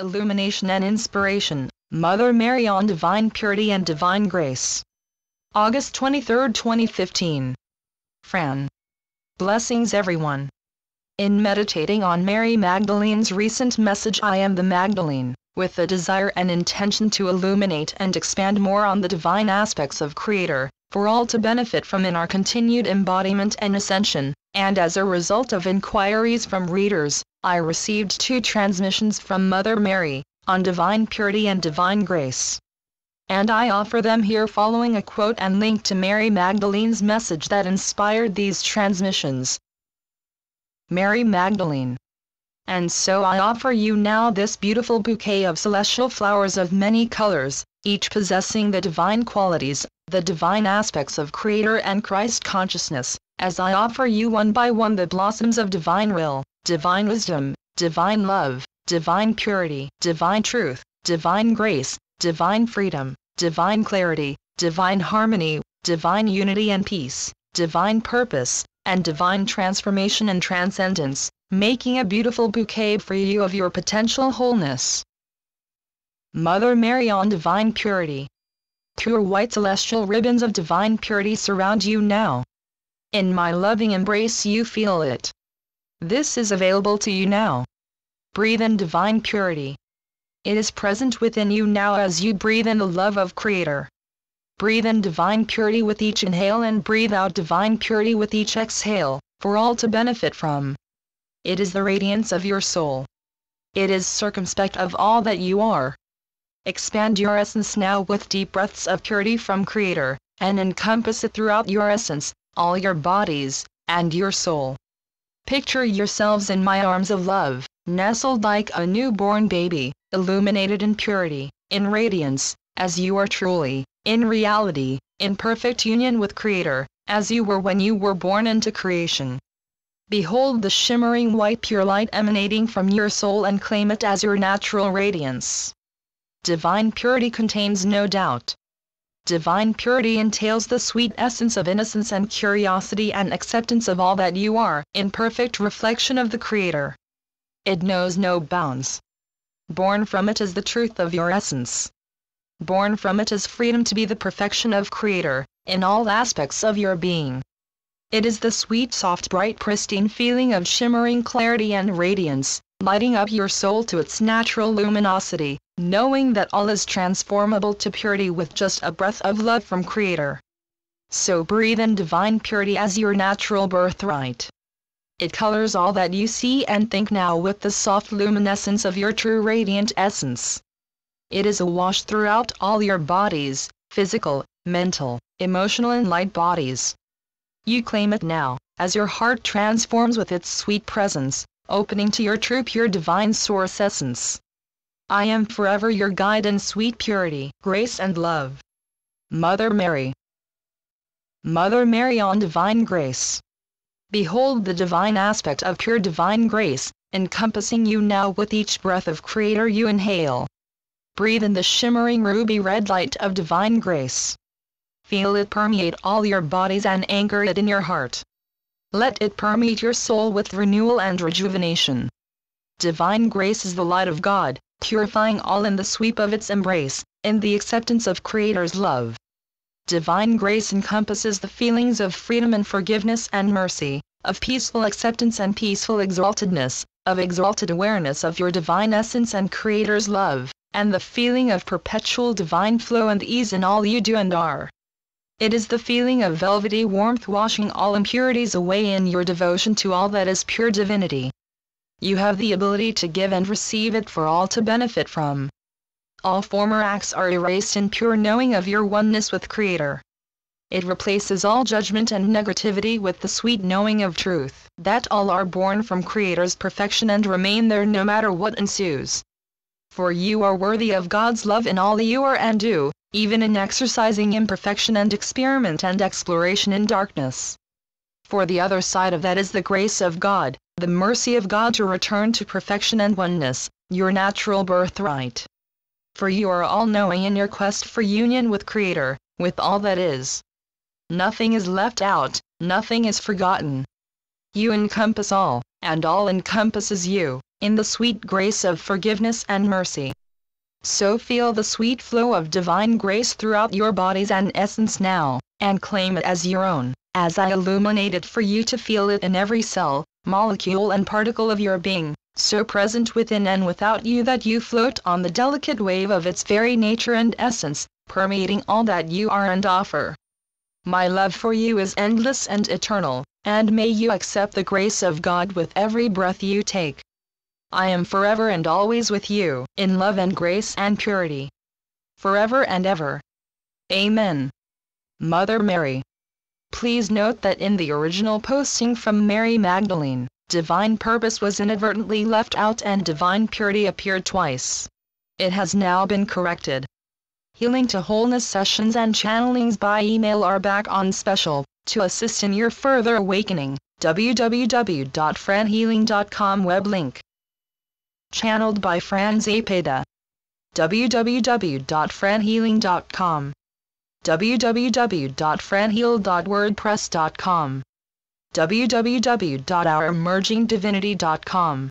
Illumination and Inspiration, Mother Mary on Divine Purity and Divine Grace. August 23, 2015. Fran. Blessings everyone. In meditating on Mary Magdalene's recent message I am the Magdalene, with the desire and intention to illuminate and expand more on the divine aspects of Creator, for all to benefit from in our continued embodiment and ascension, and as a result of inquiries from readers, I received two transmissions from Mother Mary, on divine purity and divine grace. And I offer them here following a quote and link to Mary Magdalene's message that inspired these transmissions. Mary Magdalene. And so I offer you now this beautiful bouquet of celestial flowers of many colors, each possessing the divine qualities, the divine aspects of Creator and Christ consciousness, as I offer you one by one the blossoms of divine will, divine wisdom, divine love, divine purity, divine truth, divine grace, divine freedom, divine clarity, divine harmony, divine unity and peace, divine purpose, and divine transformation and transcendence, making a beautiful bouquet for you of your potential wholeness. Mother Mary on Divine Purity Pure white celestial ribbons of divine purity surround you now. In my loving embrace you feel it. This is available to you now. Breathe in divine purity. It is present within you now as you breathe in the love of Creator. Breathe in divine purity with each inhale and breathe out divine purity with each exhale, for all to benefit from. It is the radiance of your soul. It is circumspect of all that you are. Expand your essence now with deep breaths of purity from Creator, and encompass it throughout your essence, all your bodies, and your soul. Picture yourselves in my arms of love, nestled like a newborn baby, illuminated in purity, in radiance, as you are truly, in reality, in perfect union with Creator, as you were when you were born into creation. Behold the shimmering white pure light emanating from your soul and claim it as your natural radiance. Divine purity contains no doubt, Divine purity entails the sweet essence of innocence and curiosity and acceptance of all that you are, in perfect reflection of the Creator. It knows no bounds. Born from it is the truth of your essence. Born from it is freedom to be the perfection of Creator, in all aspects of your being. It is the sweet, soft, bright, pristine feeling of shimmering clarity and radiance, lighting up your soul to its natural luminosity knowing that all is transformable to purity with just a breath of love from Creator. So breathe in divine purity as your natural birthright. It colors all that you see and think now with the soft luminescence of your true radiant essence. It is a wash throughout all your bodies, physical, mental, emotional and light bodies. You claim it now, as your heart transforms with its sweet presence, opening to your true pure divine source essence. I am forever your guide in sweet purity, grace and love. Mother Mary Mother Mary on Divine Grace Behold the divine aspect of pure divine grace, encompassing you now with each breath of Creator you inhale. Breathe in the shimmering ruby red light of divine grace. Feel it permeate all your bodies and anchor it in your heart. Let it permeate your soul with renewal and rejuvenation. Divine grace is the light of God, purifying all in the sweep of its embrace, in the acceptance of Creator's love. Divine grace encompasses the feelings of freedom and forgiveness and mercy, of peaceful acceptance and peaceful exaltedness, of exalted awareness of your divine essence and Creator's love, and the feeling of perpetual divine flow and ease in all you do and are. It is the feeling of velvety warmth washing all impurities away in your devotion to all that is pure divinity, you have the ability to give and receive it for all to benefit from. All former acts are erased in pure knowing of your oneness with Creator. It replaces all judgment and negativity with the sweet knowing of truth, that all are born from Creator's perfection and remain there no matter what ensues. For you are worthy of God's love in all you are and do, even in exercising imperfection and experiment and exploration in darkness. For the other side of that is the grace of God, the mercy of God to return to perfection and oneness, your natural birthright. For you are all-knowing in your quest for union with Creator, with all that is. Nothing is left out, nothing is forgotten. You encompass all, and all encompasses you, in the sweet grace of forgiveness and mercy. So feel the sweet flow of divine grace throughout your bodies and essence now, and claim it as your own, as I illuminated for you to feel it in every cell, molecule and particle of your being, so present within and without you that you float on the delicate wave of its very nature and essence, permeating all that you are and offer. My love for you is endless and eternal, and may you accept the grace of God with every breath you take. I am forever and always with you, in love and grace and purity. Forever and ever. Amen. Mother Mary Please note that in the original posting from Mary Magdalene, divine purpose was inadvertently left out and divine purity appeared twice. It has now been corrected. Healing to Wholeness sessions and channelings by email are back on special to assist in your further awakening. www.franhealing.com web link. Channeled by Fran Zapeda. www.franhealing.com www.franheal.wordpress.com www.ouremergingdivinity.com